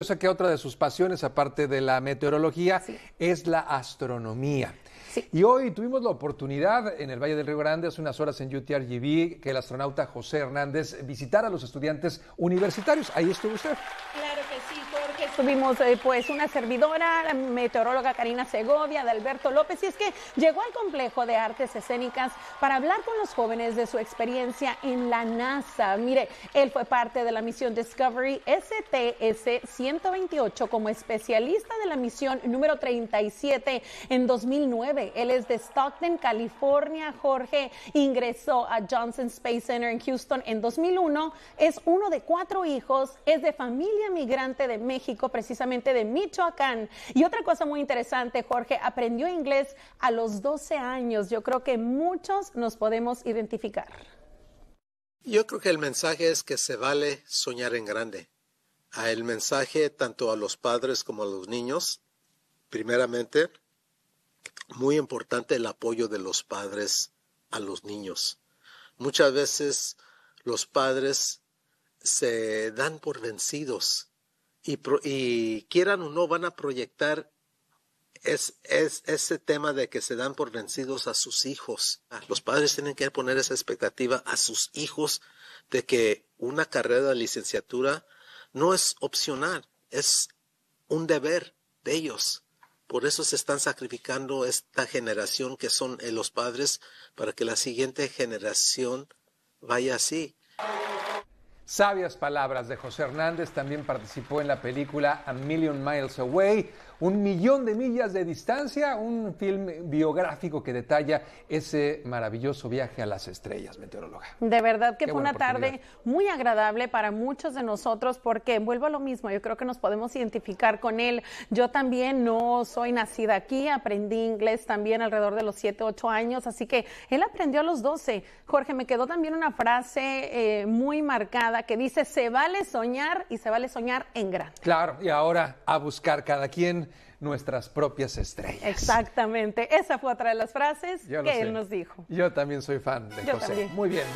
Yo sé que otra de sus pasiones, aparte de la meteorología, es la astronomía. Y hoy tuvimos la oportunidad en el Valle del Río Grande, hace unas horas en UTRGV, que el astronauta José Hernández visitara a los estudiantes universitarios. Ahí estuvo usted. Claro que sí, porque estuvimos eh, pues una servidora, la meteoróloga Karina Segovia, de Alberto López, y es que llegó al complejo de artes escénicas para hablar con los jóvenes de su experiencia en la NASA. Mire, él fue parte de la misión Discovery STS-128 como especialista de la misión número 37 en 2009 él es de Stockton, California. Jorge ingresó a Johnson Space Center en Houston en 2001. Es uno de cuatro hijos, es de familia migrante de México, precisamente de Michoacán. Y otra cosa muy interesante, Jorge aprendió inglés a los 12 años. Yo creo que muchos nos podemos identificar. Yo creo que el mensaje es que se vale soñar en grande. A ah, el mensaje tanto a los padres como a los niños, primeramente, muy importante el apoyo de los padres a los niños. Muchas veces los padres se dan por vencidos y, quieran o no van a proyectar es, ese tema de que se dan por vencidos a sus hijos. Los padres tienen que poner esa expectativa a sus hijos de que una carrera de licenciatura no es opcional, es un deber de ellos. Por eso se están sacrificando esta generación que son eh, los padres para que la siguiente generación vaya así. Sabias palabras de José Hernández también participó en la película A Million Miles Away un millón de millas de distancia, un film biográfico que detalla ese maravilloso viaje a las estrellas, meteoróloga. De verdad que fue una tarde muy agradable para muchos de nosotros porque vuelvo a lo mismo, yo creo que nos podemos identificar con él. Yo también no soy nacida aquí, aprendí inglés también alrededor de los 7, 8 años, así que él aprendió a los 12. Jorge, me quedó también una frase eh, muy marcada que dice, se vale soñar y se vale soñar en grande. Claro, y ahora a buscar cada quien nuestras propias estrellas. Exactamente, esa fue otra de las frases que él nos dijo. Yo también soy fan de José. Muy bien.